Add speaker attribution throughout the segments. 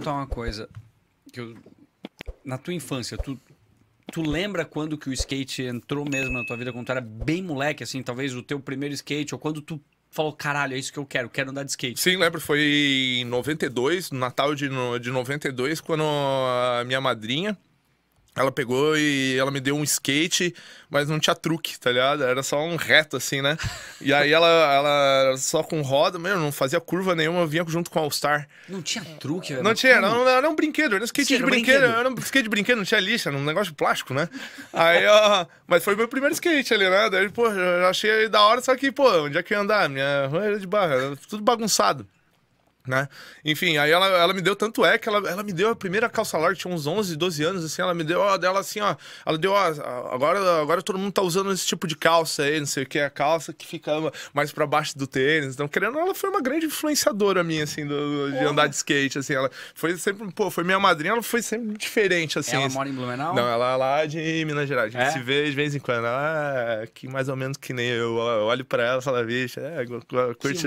Speaker 1: perguntar uma coisa. Eu, na tua infância, tu, tu lembra quando que o skate entrou mesmo na tua vida, quando tu era bem moleque, assim, talvez o teu primeiro skate, ou quando tu falou, caralho, é isso que eu quero, quero andar de skate?
Speaker 2: Sim, lembro, foi em 92, no Natal de, de 92, quando a minha madrinha, ela pegou e ela me deu um skate, mas não tinha truque, tá ligado? Era só um reto, assim, né? E aí ela, ela só com roda, meu, não fazia curva nenhuma, vinha junto com o All-Star. Não tinha truque, velho. Não tinha, era, era um brinquedo, era um skate Sim, de era brinquedo, brinquedo, Era um skate de brinquedo, não tinha lixa, era um negócio de plástico, né? Aí, ó, mas foi meu primeiro skate ali, né? Daí, pô, eu achei da hora, só que, pô, onde é que eu ia andar? Minha rua era de barra, tudo bagunçado né? Enfim, aí ela, ela me deu tanto é que ela, ela me deu a primeira calça larga, tinha uns 11, 12 anos, assim, ela me deu, ó, dela assim, ó, ela deu, ó, agora, agora todo mundo tá usando esse tipo de calça aí, não sei o que, é a calça que fica mais para baixo do tênis, então, querendo, ela foi uma grande influenciadora minha, assim, do, de andar de skate, assim, ela foi sempre, pô, foi minha madrinha, ela foi sempre diferente, assim. Ela assim. mora em Blumenau? Não, ela é lá de Minas Gerais, a gente é? se vê de vez em quando, ela é que mais ou menos que nem eu, eu olho para ela e falo, vixe, ah, é, curte,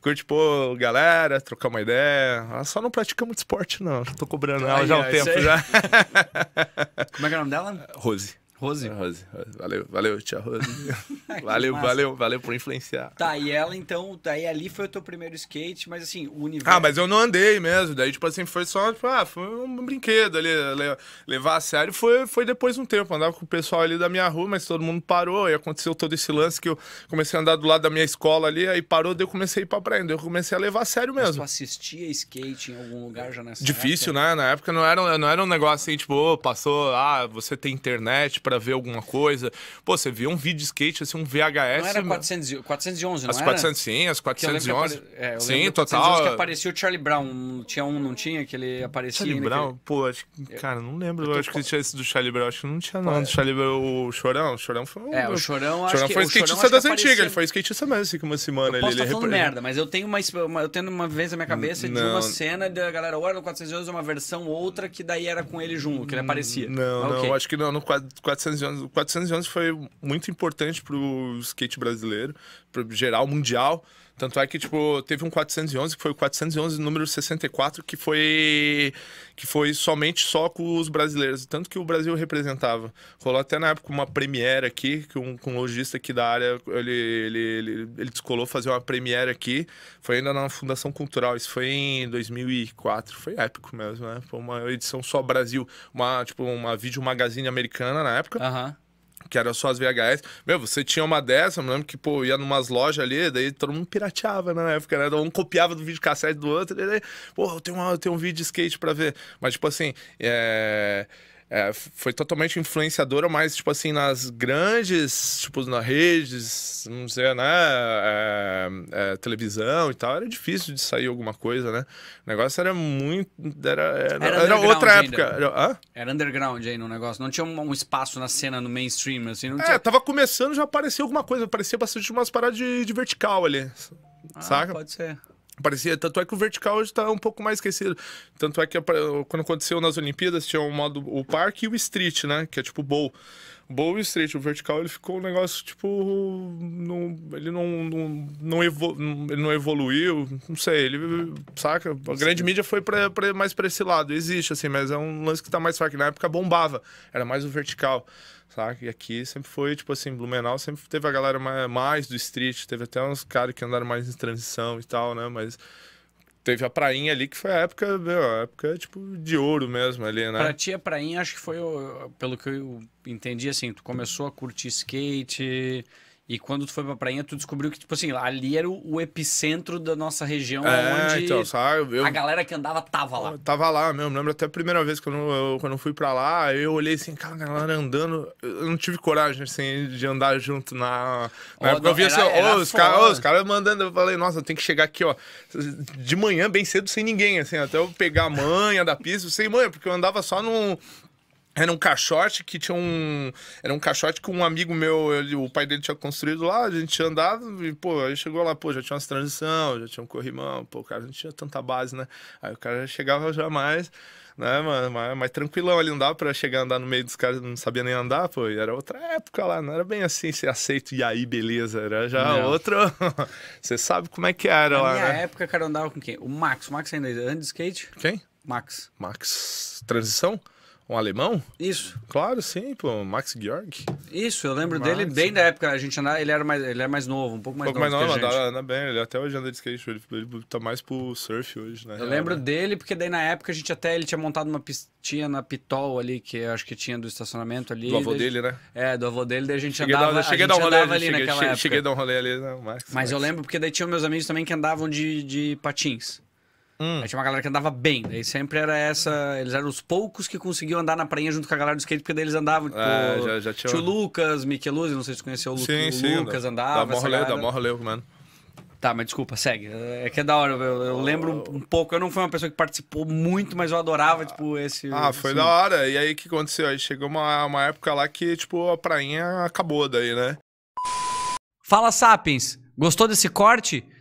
Speaker 2: curte, pô, galera, trocar uma ideia. Ela só não pratica muito esporte, não. Tô cobrando ela já há um tempo. Já. Como é que é o nome dela? Rose. Rose. É, Rose, Rose. Valeu, valeu, tia Rose. valeu, valeu, valeu por influenciar.
Speaker 1: Tá, e ela então, daí ali foi o teu primeiro skate, mas assim, o universo. Ah, mas eu
Speaker 2: não andei mesmo. Daí, tipo assim, foi só, tipo, ah, foi um brinquedo ali, levar a sério. Foi, foi depois de um tempo. Andava com o pessoal ali da minha rua, mas todo mundo parou. E aconteceu todo esse lance que eu comecei a andar do lado da minha escola ali, aí parou, daí eu comecei a ir pra praia. Daí eu comecei a levar a sério mesmo. Mas tu assistia skate em algum lugar já nessa Difícil, época? né? Na época não era, não era um negócio assim, tipo, oh, passou, ah, você tem internet para ver alguma coisa. Pô, você via um vídeo skate, assim, um VHS. Não era 400,
Speaker 1: 411, não as 400, Sim, as 411. Apare... É, eu sim, total. que aparecia o Charlie Brown. Tinha um, não tinha? Que ele aparecia. Charlie né, Brown? Pô, acho que, cara, não lembro. Eu, eu acho que tinha esse do Charlie Brown. Acho que não
Speaker 2: tinha, não. É. do Charlie Brown, o Chorão. O Chorão foi É, o Chorão, o Chorão que, foi o skatista Chorão, das antigas. Aparecia... Ele foi skatista mesmo, assim, uma semana. Eu posso ele, tá falando merda,
Speaker 1: mas eu tenho uma, eu tenho uma vez na minha cabeça não. de uma cena da galera, olha, no 411 é uma versão outra que daí era com ele junto, que ele aparecia. Não, ah, okay. não,
Speaker 2: acho que não. No 411 411. O 411 foi muito importante para o skate brasileiro, para geral mundial. Tanto é que, tipo, teve um 411, que foi o 411 número 64, que foi, que foi somente só com os brasileiros. Tanto que o Brasil representava. Rolou até na época uma premiere aqui, que um, com um lojista aqui da área, ele, ele, ele, ele descolou fazer uma premiere aqui. Foi ainda na Fundação Cultural, isso foi em 2004. Foi épico mesmo, né? Foi uma edição só Brasil. Uma, tipo, uma vídeo magazine americana na época. Aham que eram só as VHS. Meu, você tinha uma dessa, eu me lembro que, pô, ia numas lojas ali, daí todo mundo pirateava na época, né? Um copiava do vídeo cassete do outro, e daí, pô, eu tenho, uma, eu tenho um vídeo de skate pra ver. Mas, tipo assim, é é, foi totalmente influenciadora, mas, tipo assim, nas grandes, tipo, nas redes, não sei, né, é, é, televisão e tal, era difícil de sair alguma coisa, né? O negócio era muito,
Speaker 1: era, era, era, era outra época. Era, era, underground aí no negócio, não tinha um, um, espaço na cena, no mainstream, assim, não é, tinha... É,
Speaker 2: tava começando, já apareceu alguma coisa, aparecia bastante umas paradas de, de vertical ali,
Speaker 1: ah, saca? pode ser.
Speaker 2: Parecia, tanto é que o vertical hoje está um pouco mais esquecido. Tanto é que quando aconteceu nas Olimpíadas, tinha um modo, o parque e o street, né? Que é tipo bowl. Bow Street, o vertical, ele ficou um negócio, tipo. Não, ele não, não, não, ele não evoluiu, não sei, ele. Saca? A grande Sim. mídia foi pra, pra, mais pra esse lado. Existe, assim, mas é um lance que tá mais fraco. Na época bombava, era mais o vertical. Saca? E aqui sempre foi, tipo assim, Blumenau sempre teve a galera mais, mais do street, teve até uns caras que andaram mais em transição e tal, né? Mas teve a prainha ali, que foi a época, meu, a época, tipo, de ouro mesmo ali, né? Pra
Speaker 1: ti, a prainha, acho que foi, pelo que eu entendi, assim, tu começou a curtir skate e quando tu foi pra prainha, tu descobriu que, tipo assim, ali era o, epicentro da nossa região, é, onde então, sabe, eu, a galera que andava tava lá. Tava
Speaker 2: lá mesmo. Lembro até a primeira vez que eu, eu, quando eu fui pra lá, eu olhei assim, cara, a galera andando. Eu não tive coragem, assim, de andar junto na. na oh, época, eu vi assim, oh, os caras oh, os cara mandando. Eu falei, nossa, tem que chegar aqui, ó, de manhã, bem cedo, sem ninguém, assim, até eu pegar a manha da pista, sem manha, porque eu andava só num era um caixote que tinha um. Era um caixote que um amigo meu, ele, o pai dele tinha construído lá, a gente tinha andado e, pô, aí chegou lá, pô, já tinha umas transição, já tinha um corrimão, pô, cara não tinha tanta base, né? Aí o cara já chegava jamais né, mas, mas, mas tranquilão, ali, não dava pra chegar andar no meio dos caras, não sabia nem andar, pô, e era outra época lá, não era bem assim, você aceito e aí, beleza, era já não. outro. você sabe como é que era Na lá. Na né?
Speaker 1: época, cara, andava com quem? O Max, o Max ainda anda de skate? Quem? Max. Max.
Speaker 2: Transição? Um
Speaker 1: alemão? Isso. Claro, sim, pô, Max Georg. Isso, eu lembro Max. dele bem da época. A gente andava, ele era mais, ele era mais novo, um pouco mais um pouco novo. Mais novo, andava,
Speaker 2: anda bem, ele até hoje anda de skate, ele, ele tá mais pro surf hoje, né? Eu real, lembro né?
Speaker 1: dele, porque daí na época a gente até ele tinha montado uma pistinha na Pitol ali, que acho que tinha do estacionamento ali. Do avô daí, dele, né? É, do avô dele, daí a gente cheguei andava, dar, cheguei a dar um rolê, ali cheguei, naquela cheguei, época. Cheguei a dar um rolê ali, não, Max. Mas Max. eu lembro porque daí tinha meus amigos também que andavam de, de patins. Hum. Aí tinha uma galera que andava bem. Daí sempre era essa. Eles eram os poucos que conseguiam andar na prainha junto com a galera do skate, porque daí eles andavam. Tipo, é, já, já tinha... Tio Lucas, Micheluzzi, não sei se conheceu o, sim, o sim, Lucas, da, andava. Dá morreu da Morreleu, mano. Tá, mas desculpa, segue. É que é da hora. Eu, eu lembro um pouco. Eu não fui uma pessoa que participou muito, mas eu adorava, tipo, esse. Ah, foi da hora.
Speaker 2: E aí o que aconteceu? Aí chegou uma, uma época lá que, tipo,
Speaker 1: a prainha acabou daí, né? Fala, Sapiens. Gostou desse corte?